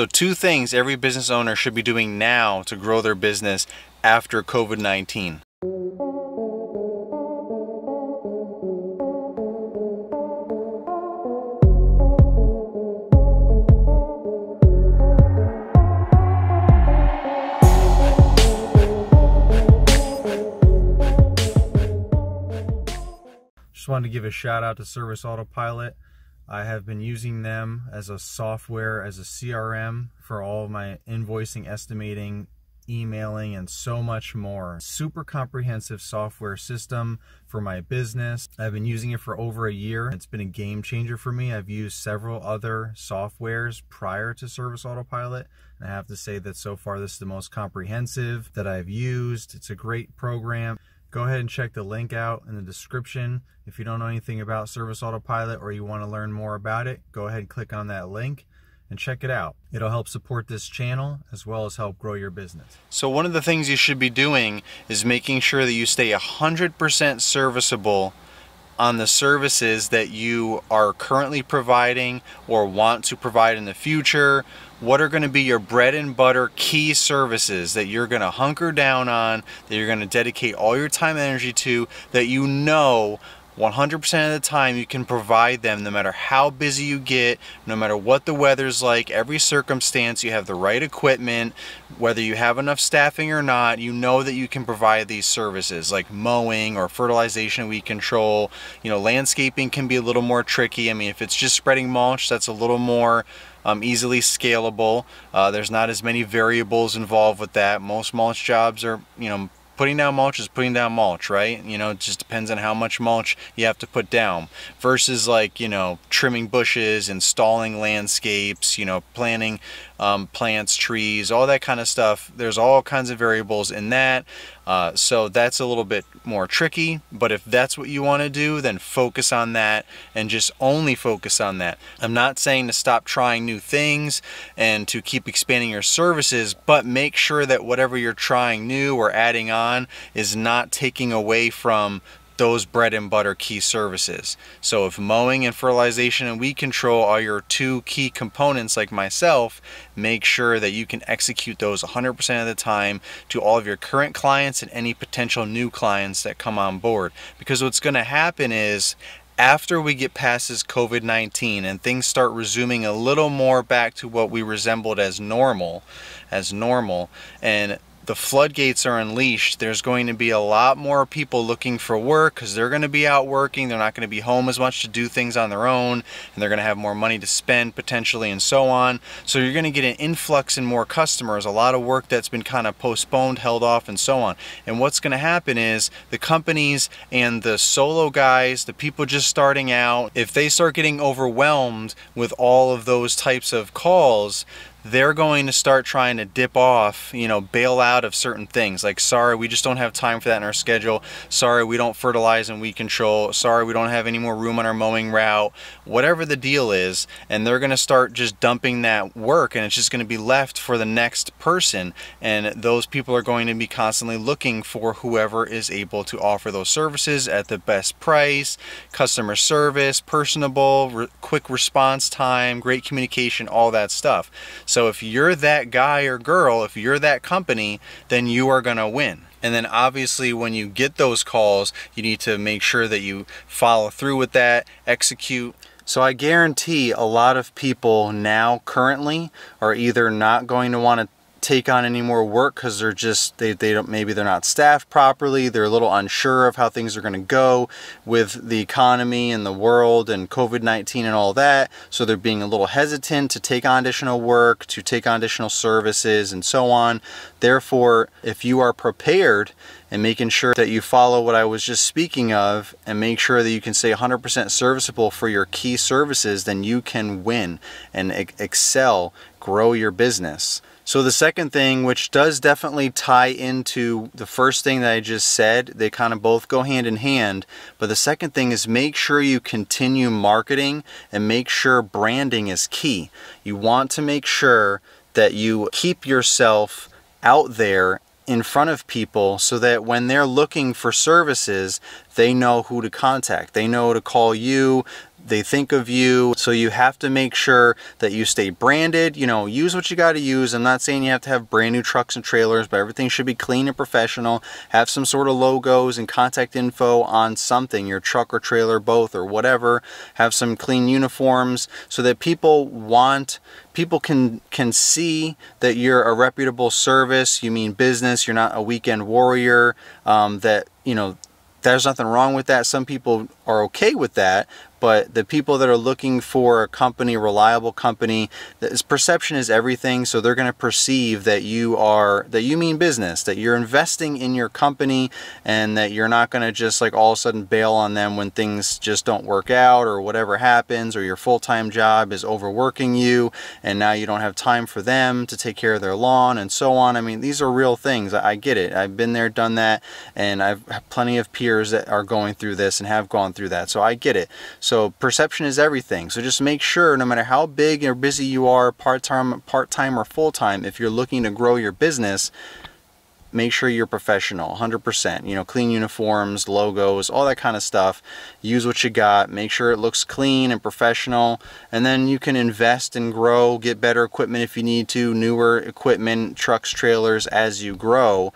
So two things every business owner should be doing now to grow their business after COVID-19. Just wanted to give a shout out to Service Autopilot. I have been using them as a software, as a CRM for all of my invoicing, estimating, emailing, and so much more. Super comprehensive software system for my business. I've been using it for over a year. It's been a game changer for me. I've used several other softwares prior to Service Autopilot. And I have to say that so far this is the most comprehensive that I've used. It's a great program go ahead and check the link out in the description. If you don't know anything about Service Autopilot or you want to learn more about it, go ahead and click on that link and check it out. It'll help support this channel as well as help grow your business. So one of the things you should be doing is making sure that you stay 100% serviceable on the services that you are currently providing or want to provide in the future. What are going to be your bread and butter key services that you're going to hunker down on, that you're going to dedicate all your time and energy to, that you know 100% of the time you can provide them no matter how busy you get, no matter what the weather's like, every circumstance you have the right equipment, whether you have enough staffing or not, you know that you can provide these services like mowing or fertilization weed control. You know, landscaping can be a little more tricky. I mean, if it's just spreading mulch, that's a little more um, easily scalable. Uh, there's not as many variables involved with that. Most mulch jobs are, you know, putting down mulch is putting down mulch, right? You know, it just depends on how much mulch you have to put down versus like, you know, trimming bushes, installing landscapes, you know, planting um, plants, trees, all that kind of stuff. There's all kinds of variables in that. Uh, so that's a little bit more tricky, but if that's what you want to do, then focus on that and just only focus on that. I'm not saying to stop trying new things and to keep expanding your services, but make sure that whatever you're trying new or adding on is not taking away from those bread and butter key services. So if mowing and fertilization and weed control are your two key components like myself, make sure that you can execute those 100% of the time to all of your current clients and any potential new clients that come on board. Because what's gonna happen is after we get past this COVID 19 and things start resuming a little more back to what we resembled as normal, as normal, and the floodgates are unleashed, there's going to be a lot more people looking for work because they're going to be out working. They're not going to be home as much to do things on their own, and they're going to have more money to spend potentially and so on. So you're going to get an influx in more customers, a lot of work that's been kind of postponed, held off, and so on. And what's going to happen is the companies and the solo guys, the people just starting out, if they start getting overwhelmed with all of those types of calls, they're going to start trying to dip off, you know, bail out of certain things. Like, sorry, we just don't have time for that in our schedule. Sorry, we don't fertilize and weed control. Sorry, we don't have any more room on our mowing route. Whatever the deal is, and they're going to start just dumping that work, and it's just going to be left for the next person. And those people are going to be constantly looking for whoever is able to offer those services at the best price, customer service, personable, re quick response time, great communication, all that stuff. So if you're that guy or girl, if you're that company, then you are going to win. And then obviously when you get those calls, you need to make sure that you follow through with that, execute. So I guarantee a lot of people now currently are either not going to want to take on any more work because they're just they, they don't maybe they're not staffed properly they're a little unsure of how things are going to go with the economy and the world and covid-19 and all that so they're being a little hesitant to take on additional work to take on additional services and so on therefore if you are prepared and making sure that you follow what I was just speaking of and make sure that you can stay 100% serviceable for your key services, then you can win and excel, grow your business. So the second thing, which does definitely tie into the first thing that I just said, they kind of both go hand in hand. But the second thing is make sure you continue marketing and make sure branding is key. You want to make sure that you keep yourself out there in front of people so that when they're looking for services, they know who to contact. They know to call you, they think of you. So you have to make sure that you stay branded, you know, use what you got to use. I'm not saying you have to have brand new trucks and trailers, but everything should be clean and professional. Have some sort of logos and contact info on something, your truck or trailer, both or whatever. Have some clean uniforms so that people want people can can see that you're a reputable service you mean business you're not a weekend warrior um, that you know there's nothing wrong with that some people are okay with that but the people that are looking for a company, reliable company, this perception is everything. So they're going to perceive that you are, that you mean business, that you're investing in your company and that you're not going to just like all of a sudden bail on them when things just don't work out or whatever happens or your full-time job is overworking you and now you don't have time for them to take care of their lawn and so on. I mean, these are real things. I get it. I've been there, done that. And I've plenty of peers that are going through this and have gone through that. So I get it. So so perception is everything. So just make sure no matter how big or busy you are, part-time part-time or full-time, if you're looking to grow your business, make sure you're professional 100% you know clean uniforms logos all that kind of stuff use what you got make sure it looks clean and professional and then you can invest and grow get better equipment if you need to newer equipment trucks trailers as you grow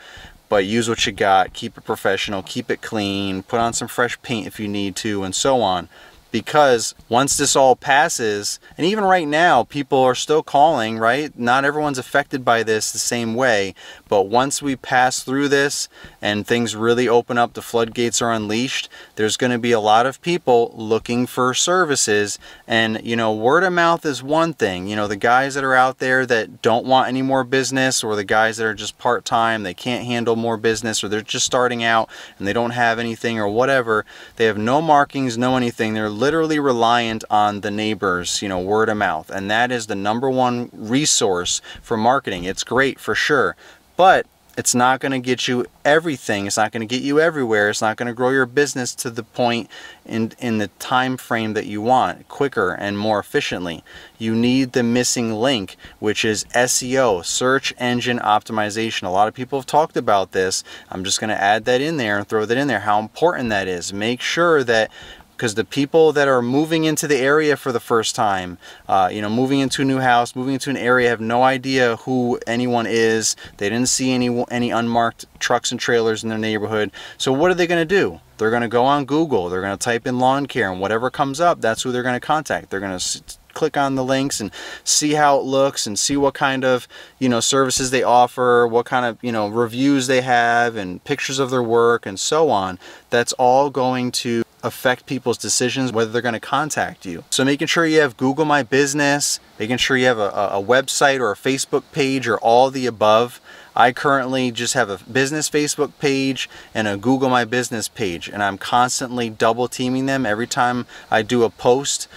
but use what you got keep it professional keep it clean put on some fresh paint if you need to and so on because once this all passes, and even right now, people are still calling, right? Not everyone's affected by this the same way, but once we pass through this and things really open up, the floodgates are unleashed, there's going to be a lot of people looking for services. And, you know, word of mouth is one thing. You know, the guys that are out there that don't want any more business or the guys that are just part time, they can't handle more business or they're just starting out and they don't have anything or whatever. They have no markings, no anything. They're literally reliant on the neighbors, you know, word of mouth. And that is the number one resource for marketing. It's great for sure, but it's not going to get you everything. It's not going to get you everywhere. It's not going to grow your business to the point in in the time frame that you want, quicker and more efficiently. You need the missing link, which is SEO, search engine optimization. A lot of people have talked about this. I'm just going to add that in there and throw that in there how important that is. Make sure that because the people that are moving into the area for the first time, uh, you know, moving into a new house, moving into an area, have no idea who anyone is. They didn't see any any unmarked trucks and trailers in their neighborhood. So what are they going to do? They're going to go on Google. They're going to type in lawn care, and whatever comes up, that's who they're going to contact. They're going to click on the links and see how it looks and see what kind of you know services they offer what kind of you know reviews they have and pictures of their work and so on that's all going to affect people's decisions whether they're going to contact you. So making sure you have Google My Business, making sure you have a, a website or a Facebook page or all the above. I currently just have a business Facebook page and a Google My Business page and I'm constantly double teaming them every time I do a post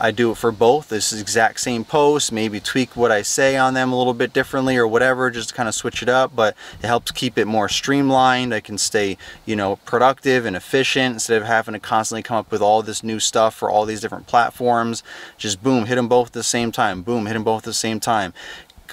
I do it for both. This exact same post, maybe tweak what I say on them a little bit differently or whatever, just kind of switch it up, but it helps keep it more streamlined. I can stay, you know, productive and efficient instead of having to constantly come up with all this new stuff for all these different platforms. Just boom, hit them both at the same time. Boom, hit them both at the same time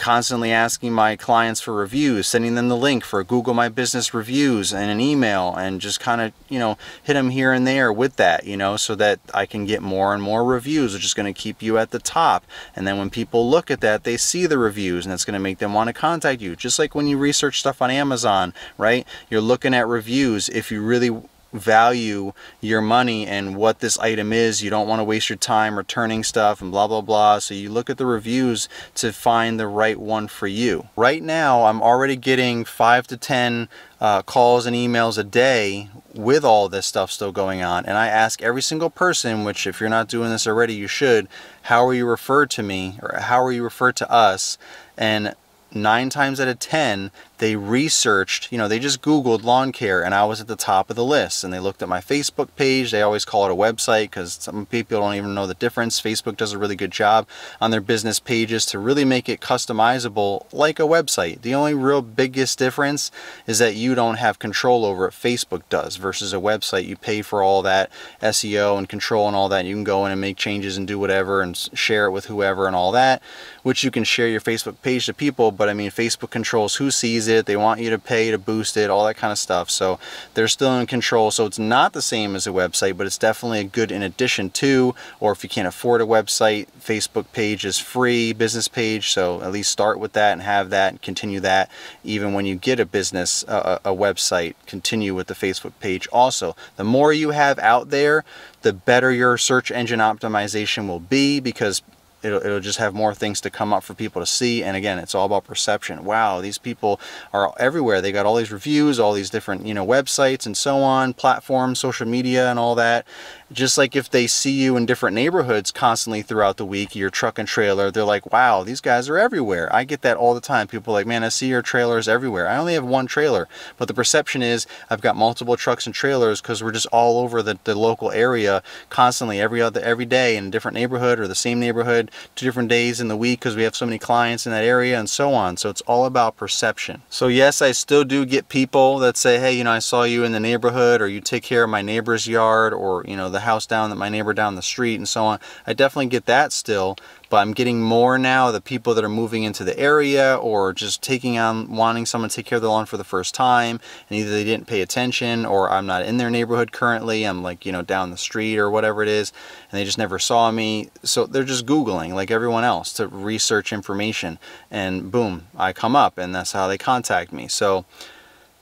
constantly asking my clients for reviews, sending them the link for Google My Business reviews and an email, and just kind of, you know, hit them here and there with that, you know, so that I can get more and more reviews, which is going to keep you at the top. And then when people look at that, they see the reviews, and that's going to make them want to contact you. Just like when you research stuff on Amazon, right? You're looking at reviews. If you really value your money and what this item is. You don't want to waste your time returning stuff and blah, blah, blah. So you look at the reviews to find the right one for you. Right now, I'm already getting five to 10 uh, calls and emails a day with all this stuff still going on. And I ask every single person, which if you're not doing this already, you should, how are you referred to me or how are you referred to us? And nine times out of 10, they researched, you know, they just Googled lawn care and I was at the top of the list. And they looked at my Facebook page. They always call it a website because some people don't even know the difference. Facebook does a really good job on their business pages to really make it customizable like a website. The only real biggest difference is that you don't have control over it. Facebook does versus a website. You pay for all that SEO and control and all that. You can go in and make changes and do whatever and share it with whoever and all that, which you can share your Facebook page to people. But I mean, Facebook controls who sees it it, they want you to pay to boost it, all that kind of stuff. So they're still in control. So it's not the same as a website, but it's definitely a good in addition to, or if you can't afford a website, Facebook page is free, business page. So at least start with that and have that and continue that. Even when you get a business, a, a website, continue with the Facebook page also. The more you have out there, the better your search engine optimization will be because it'll, it'll just have more things to come up for people to see and again it's all about perception wow these people are everywhere they got all these reviews all these different you know websites and so on platforms social media and all that just like if they see you in different neighborhoods constantly throughout the week, your truck and trailer, they're like, wow, these guys are everywhere. I get that all the time. People like, man, I see your trailers everywhere. I only have one trailer. But the perception is I've got multiple trucks and trailers because we're just all over the, the local area constantly every other every day in a different neighborhood or the same neighborhood, two different days in the week because we have so many clients in that area and so on. So it's all about perception. So yes, I still do get people that say, hey, you know, I saw you in the neighborhood or you take care of my neighbor's yard or, you know, the house down that my neighbor down the street and so on. I definitely get that still, but I'm getting more now the people that are moving into the area or just taking on, wanting someone to take care of the lawn for the first time. And either they didn't pay attention or I'm not in their neighborhood currently. I'm like, you know, down the street or whatever it is. And they just never saw me. So they're just Googling like everyone else to research information. And boom, I come up and that's how they contact me. So,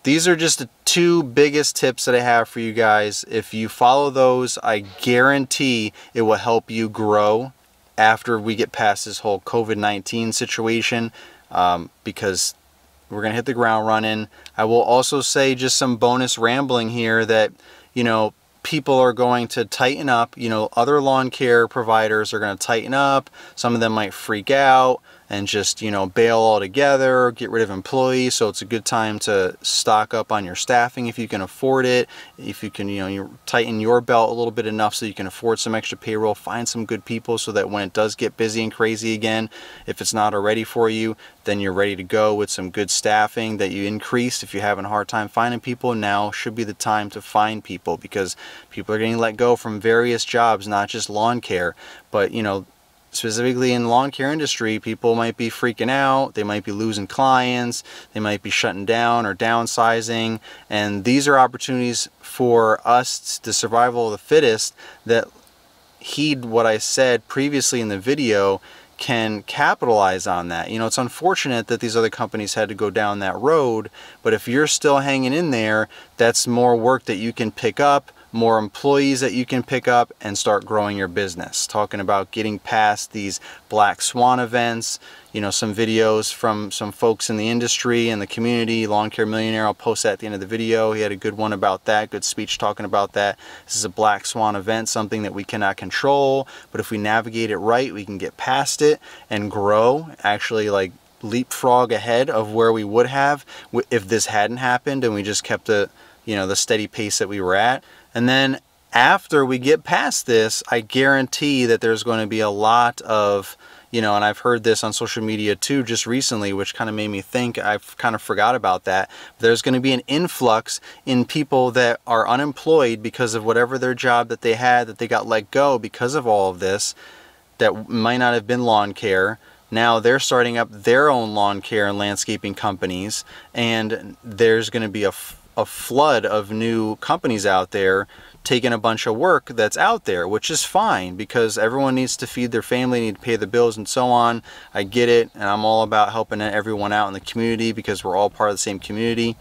these are just the two biggest tips that I have for you guys. If you follow those, I guarantee it will help you grow after we get past this whole COVID-19 situation um, because we're going to hit the ground running. I will also say just some bonus rambling here that, you know, people are going to tighten up. You know, other lawn care providers are going to tighten up. Some of them might freak out and just, you know, bail together, get rid of employees. So it's a good time to stock up on your staffing if you can afford it. If you can, you know, you tighten your belt a little bit enough so you can afford some extra payroll, find some good people so that when it does get busy and crazy again, if it's not already for you, then you're ready to go with some good staffing that you increased. If you're having a hard time finding people, now should be the time to find people because people are getting let go from various jobs, not just lawn care, but, you know, specifically in the lawn care industry, people might be freaking out, they might be losing clients, they might be shutting down or downsizing, and these are opportunities for us, the survival of the fittest, that heed what I said previously in the video can capitalize on that. You know, it's unfortunate that these other companies had to go down that road, but if you're still hanging in there, that's more work that you can pick up more employees that you can pick up and start growing your business. Talking about getting past these black swan events, you know, some videos from some folks in the industry and the community. Lawn Care Millionaire, I'll post that at the end of the video. He had a good one about that, good speech talking about that. This is a black swan event, something that we cannot control, but if we navigate it right, we can get past it and grow, actually like leapfrog ahead of where we would have if this hadn't happened and we just kept the you know the steady pace that we were at and then after we get past this, I guarantee that there's going to be a lot of, you know, and I've heard this on social media too just recently, which kind of made me think I kind of forgot about that. There's going to be an influx in people that are unemployed because of whatever their job that they had that they got let go because of all of this that might not have been lawn care. Now they're starting up their own lawn care and landscaping companies, and there's going to be a a flood of new companies out there taking a bunch of work that's out there, which is fine because everyone needs to feed their family, need to pay the bills and so on. I get it, and I'm all about helping everyone out in the community because we're all part of the same community.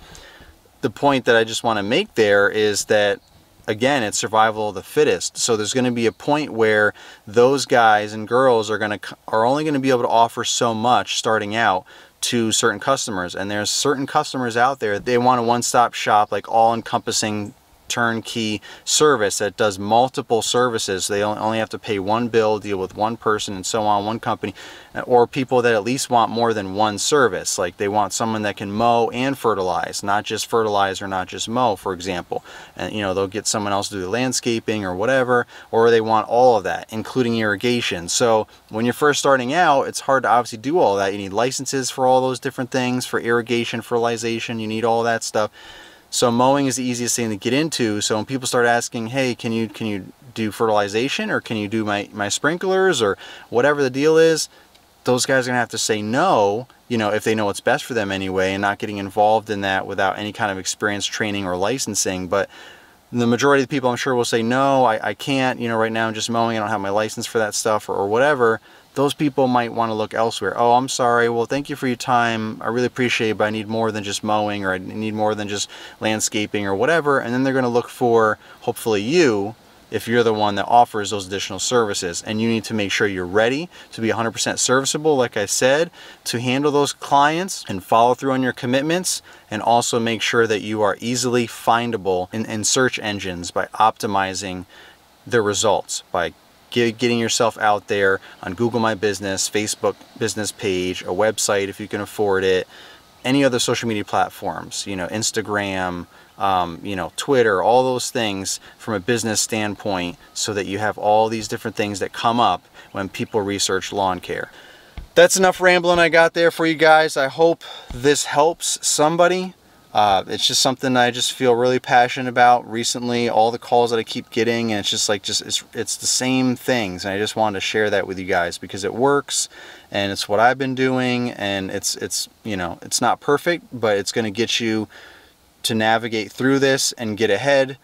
The point that I just want to make there is that again, it's survival of the fittest. So there's going to be a point where those guys and girls are going to are only going to be able to offer so much starting out to certain customers and there's certain customers out there they want a one-stop shop like all encompassing turnkey service that does multiple services. They only have to pay one bill, deal with one person and so on, one company, uh, or people that at least want more than one service. Like they want someone that can mow and fertilize, not just fertilize or not just mow, for example. And you know, they'll get someone else to do the landscaping or whatever, or they want all of that, including irrigation. So when you're first starting out, it's hard to obviously do all that. You need licenses for all those different things, for irrigation, fertilization, you need all that stuff. So mowing is the easiest thing to get into. So when people start asking, hey, can you can you do fertilization or can you do my, my sprinklers or whatever the deal is, those guys are gonna have to say no, you know, if they know what's best for them anyway and not getting involved in that without any kind of experience, training or licensing. But the majority of the people I'm sure will say, no, I, I can't, you know, right now I'm just mowing, I don't have my license for that stuff or, or whatever those people might want to look elsewhere. Oh, I'm sorry. Well, thank you for your time. I really appreciate it, but I need more than just mowing or I need more than just landscaping or whatever. And then they're going to look for, hopefully, you if you're the one that offers those additional services. And you need to make sure you're ready to be 100% serviceable, like I said, to handle those clients and follow through on your commitments, and also make sure that you are easily findable in, in search engines by optimizing the results, by getting yourself out there on Google My Business, Facebook business page, a website if you can afford it, any other social media platforms, you know, Instagram, um, you know, Twitter, all those things from a business standpoint so that you have all these different things that come up when people research lawn care. That's enough rambling I got there for you guys. I hope this helps somebody. Uh, it's just something I just feel really passionate about recently. All the calls that I keep getting, and it's just like just it's it's the same things, and I just wanted to share that with you guys because it works, and it's what I've been doing, and it's it's you know it's not perfect, but it's going to get you to navigate through this and get ahead.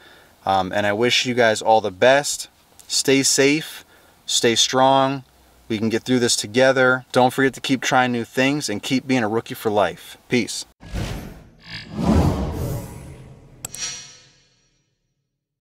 Um, and I wish you guys all the best. Stay safe, stay strong. We can get through this together. Don't forget to keep trying new things and keep being a rookie for life. Peace.